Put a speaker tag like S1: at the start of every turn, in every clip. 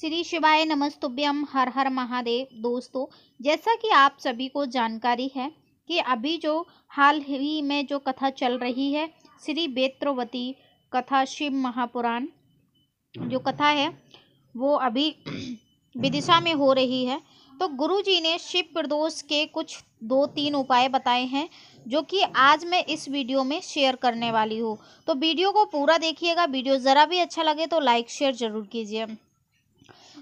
S1: श्री शिवाय नमस्तुभ्यम हर हर महादेव दोस्तों जैसा कि आप सभी को जानकारी है कि अभी जो हाल ही में जो कथा चल रही है श्री बेत्रवती कथा शिव महापुराण जो कथा है वो अभी विदिशा में हो रही है तो गुरु जी ने शिव प्रदोष के कुछ दो तीन उपाय बताए हैं जो कि आज मैं इस वीडियो में शेयर करने वाली हूँ तो वीडियो को पूरा देखिएगा वीडियो ज़रा भी अच्छा लगे तो लाइक शेयर ज़रूर कीजिए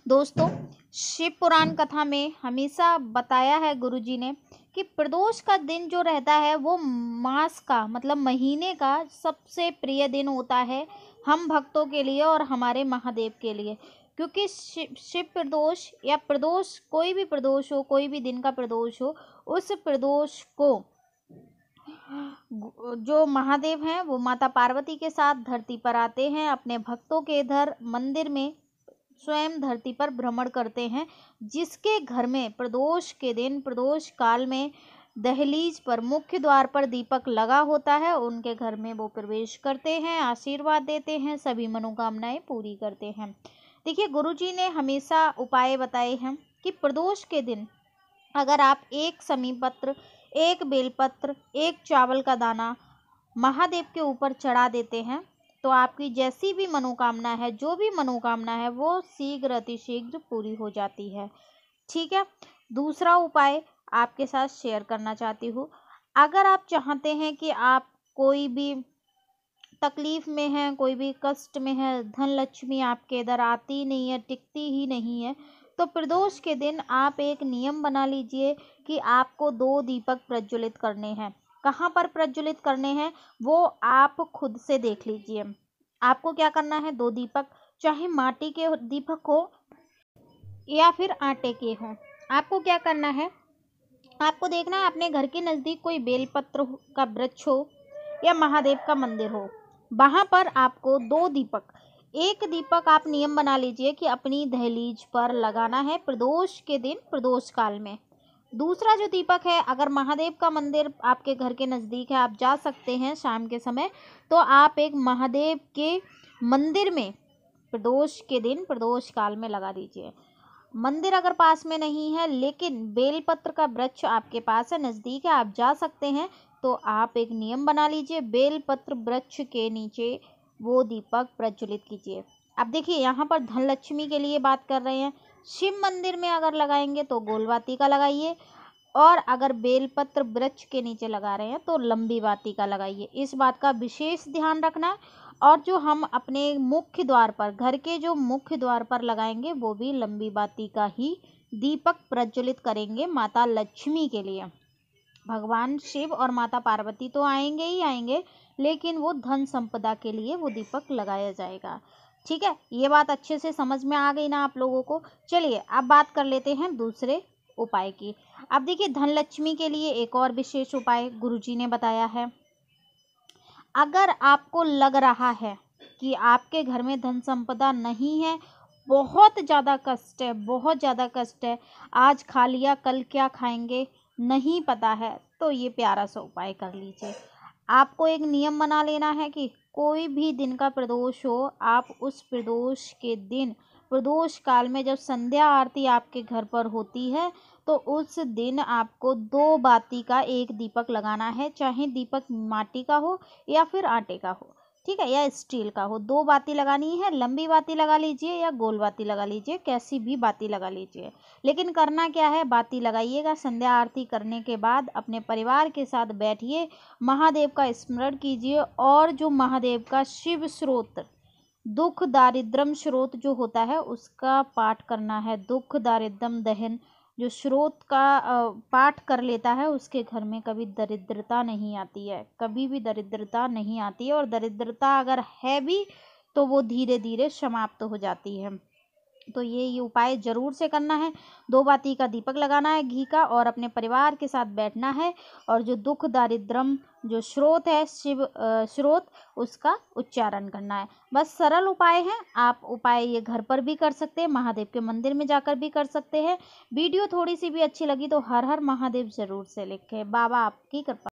S1: दोस्तों शिव पुराण कथा में हमेशा बताया है गुरुजी ने कि प्रदोष का दिन जो रहता है वो मास का मतलब महीने का सबसे प्रिय दिन होता है हम भक्तों के लिए और हमारे महादेव के लिए क्योंकि शिव शिव प्रदोष या प्रदोष कोई भी प्रदोष हो कोई भी दिन का प्रदोष हो उस प्रदोष को जो महादेव हैं वो माता पार्वती के साथ धरती पर आते हैं अपने भक्तों के इधर मंदिर में स्वयं धरती पर भ्रमण करते हैं जिसके घर में प्रदोष के दिन प्रदोष काल में दहलीज पर मुख्य द्वार पर दीपक लगा होता है उनके घर में वो प्रवेश करते हैं आशीर्वाद देते हैं सभी मनोकामनाएं पूरी करते हैं देखिए गुरु जी ने हमेशा उपाय बताए हैं कि प्रदोष के दिन अगर आप एक समी पत्र एक बेलपत्र एक चावल का दाना महादेव के ऊपर चढ़ा देते हैं तो आपकी जैसी भी मनोकामना है जो भी मनोकामना है वो शीघ्र अतिशीघ्र पूरी हो जाती है ठीक है दूसरा उपाय आपके साथ शेयर करना चाहती हूँ अगर आप चाहते हैं कि आप कोई भी तकलीफ़ में हैं कोई भी कष्ट में है धन लक्ष्मी आपके इधर आती नहीं है टिकती ही नहीं है तो प्रदोष के दिन आप एक नियम बना लीजिए कि आपको दो दीपक प्रज्वलित करने हैं कहाँ पर प्रज्वलित करने हैं वो आप खुद से देख लीजिए आपको क्या करना है दो दीपक चाहे माटी के दीपक हो या फिर आटे के हों आपको क्या करना है आपको देखना है अपने घर के नज़दीक कोई बेलपत्र का वृक्ष हो या महादेव का मंदिर हो वहाँ पर आपको दो दीपक एक दीपक आप नियम बना लीजिए कि अपनी दहलीज पर लगाना है प्रदोष के दिन प्रदोष काल में दूसरा जो दीपक है अगर महादेव का मंदिर आपके घर के नज़दीक है आप जा सकते हैं शाम के समय तो आप एक महादेव के मंदिर में प्रदोष के दिन प्रदोष काल में लगा दीजिए मंदिर अगर पास में नहीं है लेकिन बेलपत्र का वृक्ष आपके पास है नज़दीक है आप जा सकते हैं तो आप एक नियम बना लीजिए बेलपत्र वृक्ष के नीचे वो दीपक प्रज्वलित कीजिए अब देखिए यहाँ पर धनलक्ष्मी के लिए बात कर रहे हैं शिव मंदिर में अगर लगाएंगे तो गोल बाती का लगाइए और अगर बेलपत्र वृक्ष के नीचे लगा रहे हैं तो लंबी बाती का लगाइए इस बात का विशेष ध्यान रखना है और जो हम अपने मुख्य द्वार पर घर के जो मुख्य द्वार पर लगाएंगे वो भी लंबी बाती का ही दीपक प्रज्वलित करेंगे माता लक्ष्मी के लिए भगवान शिव और माता पार्वती तो आएंगे ही आएंगे लेकिन वो धन संपदा के लिए वो दीपक लगाया जाएगा ठीक है ये बात अच्छे से समझ में आ गई ना आप लोगों को चलिए अब बात कर लेते हैं दूसरे उपाय की अब देखिए धनलक्ष्मी के लिए एक और विशेष उपाय गुरुजी ने बताया है अगर आपको लग रहा है कि आपके घर में धन संपदा नहीं है बहुत ज़्यादा कष्ट है बहुत ज़्यादा कष्ट है आज खा लिया कल क्या खाएंगे नहीं पता है तो ये प्यारा सा उपाय कर लीजिए आपको एक नियम बना लेना है कि कोई भी दिन का प्रदोष हो आप उस प्रदोष के दिन प्रदोष काल में जब संध्या आरती आपके घर पर होती है तो उस दिन आपको दो बाती का एक दीपक लगाना है चाहे दीपक माटी का हो या फिर आटे का हो ठीक है या स्टील का हो दो बाती लगानी है लंबी बाती लगा लीजिए या गोल बाती लगा लीजिए कैसी भी बाती लगा लीजिए लेकिन करना क्या है बाती लगाइएगा संध्या आरती करने के बाद अपने परिवार के साथ बैठिए महादेव का स्मरण कीजिए और जो महादेव का शिव स्रोत दुख दारिद्रम स्रोत जो होता है उसका पाठ करना है दुख दारिद्रम दहन जो स्रोत का पाठ कर लेता है उसके घर में कभी दरिद्रता नहीं आती है कभी भी दरिद्रता नहीं आती है और दरिद्रता अगर है भी तो वो धीरे धीरे समाप्त हो जाती है तो ये ये उपाय ज़रूर से करना है दो बाती का दीपक लगाना है घी का और अपने परिवार के साथ बैठना है और जो दुख दारिद्रम जो स्रोत है शिव स्रोत उसका उच्चारण करना है बस सरल उपाय हैं आप उपाय ये घर पर भी कर सकते हैं महादेव के मंदिर में जाकर भी कर सकते हैं वीडियो थोड़ी सी भी अच्छी लगी तो हर हर महादेव ज़रूर से लिखे बाबा आपकी कृपा